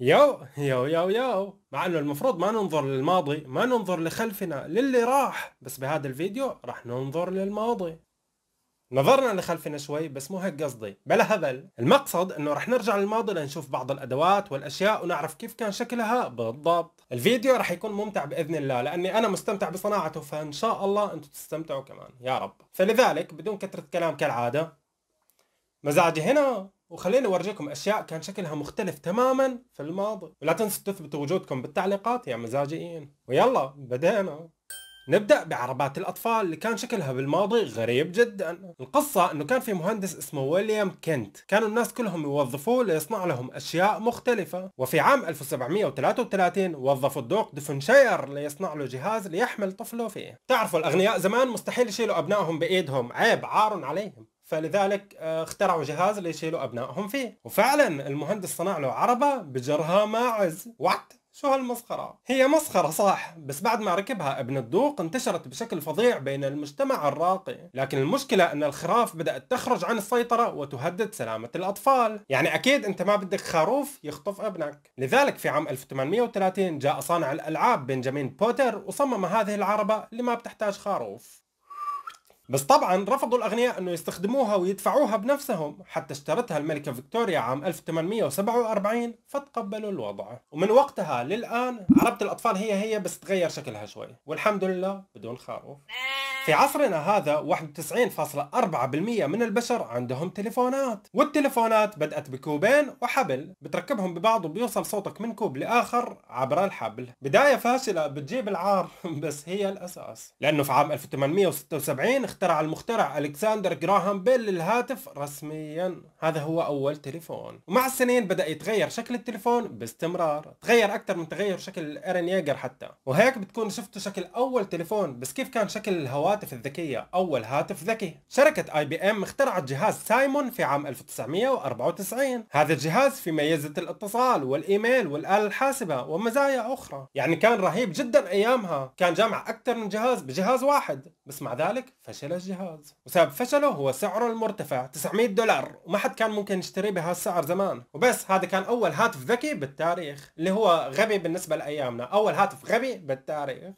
يو يو يو يو مع انه المفروض ما ننظر للماضي ما ننظر لخلفنا للي راح بس بهذا الفيديو راح ننظر للماضي نظرنا لخلفنا شوي بس مو هيك قصدي بلا هبل المقصد انه راح نرجع للماضي لنشوف بعض الادوات والاشياء ونعرف كيف كان شكلها بالضبط الفيديو راح يكون ممتع باذن الله لاني انا مستمتع بصناعته فان شاء الله انتم تستمتعوا كمان يا رب فلذلك بدون كثره كلام كالعاده مزاجي هنا وخليني أورجيكم أشياء كان شكلها مختلف تماما في الماضي ولا تنسوا تثبتوا وجودكم بالتعليقات يا مزاجيين ويلا بدينا نبدأ بعربات الأطفال اللي كان شكلها بالماضي غريب جدا القصة أنه كان في مهندس اسمه ويليام كنت كانوا الناس كلهم يوظفوه ليصنع لهم أشياء مختلفة وفي عام 1733 وظفوا الدوق دفنشير ليصنع له جهاز ليحمل طفله فيه تعرفوا الأغنياء زمان مستحيل يشيلوا أبنائهم بإيدهم عيب عار عليهم فلذلك آه، اخترعوا جهاز ليشيلوا ابنائهم فيه وفعلا المهندس صنع له عربه بجرها ماعز وات شو هالمسخرة؟ هي مسخرة صح بس بعد ما ركبها ابن الدوق انتشرت بشكل فظيع بين المجتمع الراقي لكن المشكلة ان الخراف بدأت تخرج عن السيطرة وتهدد سلامة الاطفال يعني اكيد انت ما بدك خروف يخطف ابنك لذلك في عام 1830 جاء صانع الالعاب بنجامين بوتر وصمم هذه العربة اللي ما بتحتاج خروف بس طبعا رفضوا الأغنياء أنه يستخدموها ويدفعوها بنفسهم حتى اشترتها الملكة فيكتوريا عام 1847 فتقبلوا الوضع ومن وقتها للآن عربة الأطفال هي هي بس تغير شكلها شوي والحمد لله بدون خروف في عصرنا هذا 91.4% من البشر عندهم تليفونات والتليفونات بدأت بكوبين وحبل بتركبهم ببعض وبيوصل صوتك من كوب لآخر عبر الحبل بداية فاشلة بتجيب العار بس هي الأساس لأنه في عام 1876 اخترع المخترع ألكسندر جراهام بيل للهاتف رسميا هذا هو أول تليفون ومع السنين بدأ يتغير شكل التليفون باستمرار تغير أكثر من تغير شكل ايرن ياجر حتى وهيك بتكون شفتوا شكل أول تليفون بس كيف كان شكل الهواتف الذكية أول هاتف ذكي شركة اي بي ام اخترعت جهاز سايمون في عام 1994 هذا الجهاز في ميزة الاتصال والإيميل والآلة الحاسبة ومزايا أخرى يعني كان رهيب جدا أيامها كان جمع أكثر من جهاز بجهاز واحد بس مع ذلك فشل فشل الجهاز وسبب فشله هو سعره المرتفع 900 دولار وما حد كان ممكن يشتريه بهالسعر زمان وبس هذا كان اول هاتف ذكي بالتاريخ اللي هو غبي بالنسبه لايامنا اول هاتف غبي بالتاريخ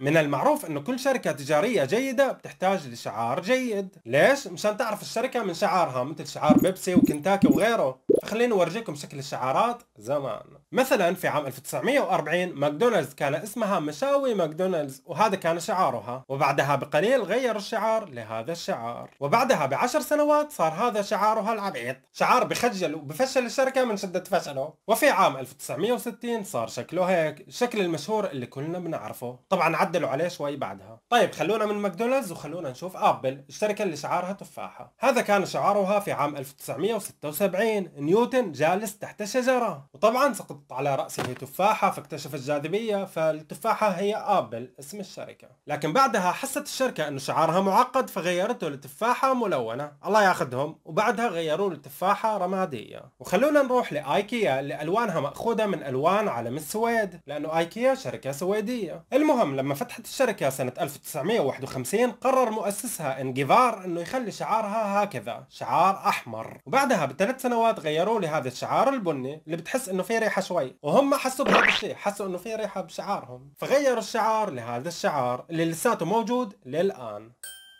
من المعروف انه كل شركة تجارية جيدة بتحتاج لشعار جيد ليش؟ مشان تعرف الشركة من شعارها مثل شعار بيبسي وكنتاكي وغيره خليني اورجيكم شكل الشعارات زمان مثلا في عام 1940 ماكدونالدز كان اسمها مشاوي ماكدونالدز وهذا كان شعارها وبعدها بقليل غيروا الشعار لهذا الشعار وبعدها بعشر سنوات صار هذا شعارها العبيط شعار بخجل وبفشل الشركة من شدة فشله وفي عام 1960 صار شكله هيك الشكل المشهور اللي كلنا بنعرفه طبعا عدلوا عليه شوي بعدها طيب خلونا من ماكدونالدز وخلونا نشوف ابل الشركه اللي شعارها تفاحه هذا كان شعارها في عام 1976 نيوتن جالس تحت شجره وطبعا سقطت على راسه تفاحه فاكتشف الجاذبيه فالتفاحه هي ابل اسم الشركه لكن بعدها حست الشركه انه شعارها معقد فغيرته لتفاحه ملونه الله ياخذهم وبعدها غيروه لتفاحه رماديه وخلونا نروح لايكيا اللي الوانها ماخوذه من الوان علم السويد لانه ايكيا شركه سويديه المهم لما فتحت الشركة سنة 1951 قرر مؤسسها انجيفار انه يخلي شعارها هكذا شعار احمر وبعدها بثلاث سنوات غيروا لهذا الشعار البني اللي بتحس انه في ريحة شوي وهم حسوا بهذا الشيء حسوا انه في ريحة بشعارهم فغيروا الشعار لهذا الشعار اللي لساته موجود للآن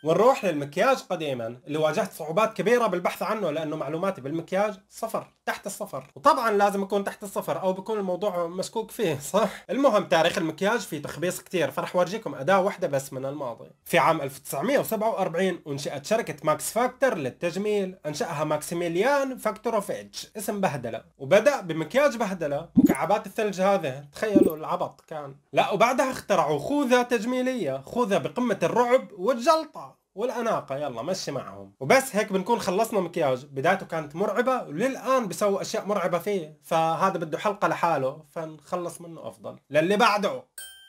ونروح للمكياج قديما اللي واجهت صعوبات كبيرة بالبحث عنه لأنه معلوماتي بالمكياج صفر تحت الصفر وطبعا لازم أكون تحت الصفر أو بكون الموضوع مشكوك فيه صح؟ المهم تاريخ المكياج فيه تخبيص كتير فرح ورجيكم أداة واحدة بس من الماضي في عام 1947 أنشئت شركة ماكس فاكتور للتجميل أنشأها ماكسيميليان فاكتوروفيتش اسم بهدلة وبدأ بمكياج بهدلة مكعبات الثلج هذه تخيلوا العبط كان لا وبعدها اخترعوا خوذة تجميلية خوذة بقمة الرعب والجلطة والاناقه يلا مشي معهم وبس هيك بنكون خلصنا مكياج بدايته كانت مرعبه وللان بيسوي اشياء مرعبه فيه فهذا بده حلقه لحاله فنخلص منه افضل للي بعده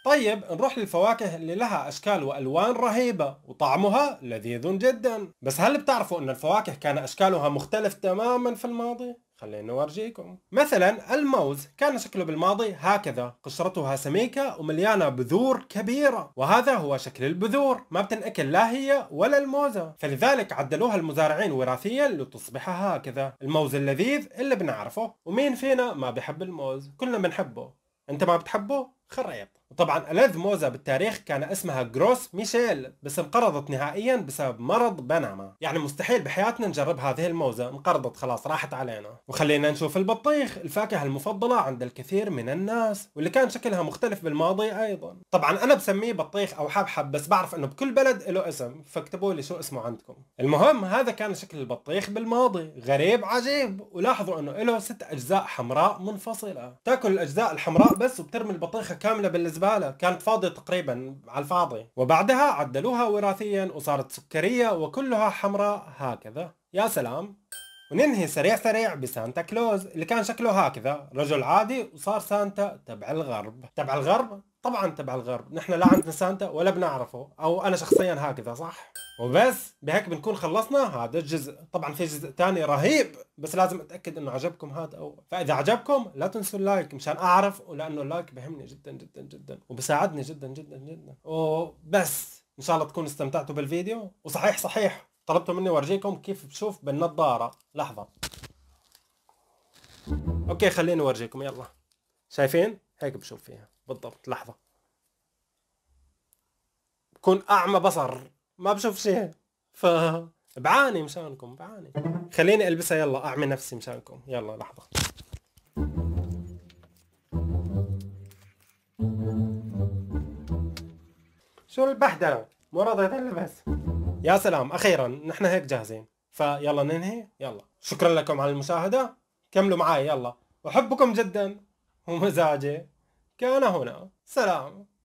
طيب نروح للفواكه اللي لها أشكال وألوان رهيبة وطعمها لذيذ جدا بس هل بتعرفوا أن الفواكه كان أشكالها مختلف تماما في الماضي؟ خلينا نورجيكم مثلا الموز كان شكله بالماضي هكذا قشرتها سميكة ومليانة بذور كبيرة وهذا هو شكل البذور ما بتنأكل لا هي ولا الموزة فلذلك عدلوها المزارعين وراثيا لتصبح هكذا الموز اللذيذ اللي بنعرفه ومين فينا ما بحب الموز كلنا بنحبه انت ما بتحبه خريط وطبعا ألذ موزة بالتاريخ كان اسمها جروس ميشيل بس انقرضت نهائيا بسبب مرض بنما يعني مستحيل بحياتنا نجرب هذه الموزة انقرضت خلاص راحت علينا وخلينا نشوف البطيخ الفاكهة المفضلة عند الكثير من الناس واللي كان شكلها مختلف بالماضي أيضا طبعا أنا بسميه بطيخ أو حبحب بس بعرف أنه بكل بلد له اسم فاكتبوا لي شو اسمه عندكم المهم هذا كان شكل البطيخ بالماضي غريب عجيب ولاحظوا أنه له ست أجزاء حمراء منفصلة تاكل الأجزاء الحمراء بس وبترمي البطيخة كاملة بالزبالة كانت فاضية تقريبا على الفاضي وبعدها عدلوها وراثيا وصارت سكرية وكلها حمراء هكذا يا سلام وننهي سريع سريع بسانتا كلوز اللي كان شكله هكذا رجل عادي وصار سانتا تبع الغرب تبع الغرب طبعا تبع الغرب نحن لا عندنا سانتا ولا بنعرفه او انا شخصيا هكذا صح وبس بهيك بنكون خلصنا هذا الجزء طبعا في جزء ثاني رهيب بس لازم اتاكد انه عجبكم هذا او فاذا عجبكم لا تنسوا اللايك مشان اعرف ولانه اللايك بهمني جدا جدا جدا وبساعدني جدا جدا جدا وبس ان شاء الله تكونوا استمتعتوا بالفيديو وصحيح صحيح طلبتوا مني ورجيكم كيف بشوف بالنظارة لحظة اوكي خليني اورجيكم يلا شايفين هيك بشوف فيها بالضبط لحظة بكون اعمى بصر ما بشوف شيء ف بعاني مشانكم بعاني خليني البسها يلا اعمي نفسي مشانكم يلا لحظة شو البحدة مو راضي تلبس يا سلام اخيرا نحن هيك جاهزين فيلا ننهي يلا شكرا لكم على المشاهده كملوا معي يلا احبكم جدا ومزاجي كان هنا سلام